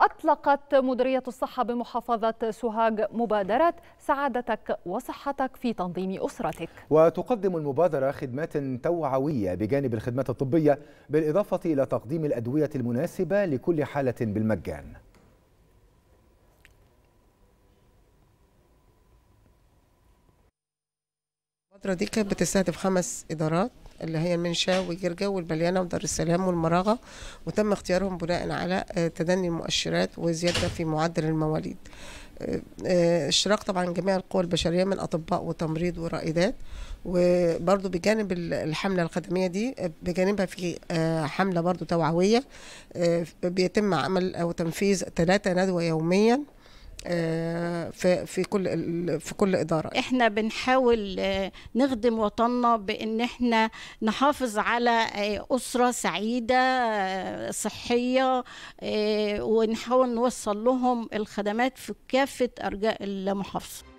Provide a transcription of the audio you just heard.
أطلقت مديرية الصحة بمحافظة سوهاج مبادرة سعادتك وصحتك في تنظيم أسرتك وتقدم المبادرة خدمات توعوية بجانب الخدمات الطبية بالإضافة إلى تقديم الأدوية المناسبة لكل حالة بالمجان المبادرة دي كانت بتستهدف خمس إدارات اللي هي المنشا وجرجا والبليانه ودار السلام والمراغه وتم اختيارهم بناء على آه، تدني المؤشرات وزياده في معدل المواليد آه، آه، اشتراك طبعا جميع القوى البشريه من اطباء وتمريض ورائدات وبرضو بجانب الحملة الخدمية دي بجانبها في حملة برضو توعوية بيتم عمل أو تنفيذ ثلاثة ندوة يومياً في في كل في كل اداره احنا بنحاول آه، نخدم وطننا بان احنا نحافظ على آه، اسره سعيده آه، صحيه ونحاول نوصل لهم الخدمات في كافه ارجاء المحافظه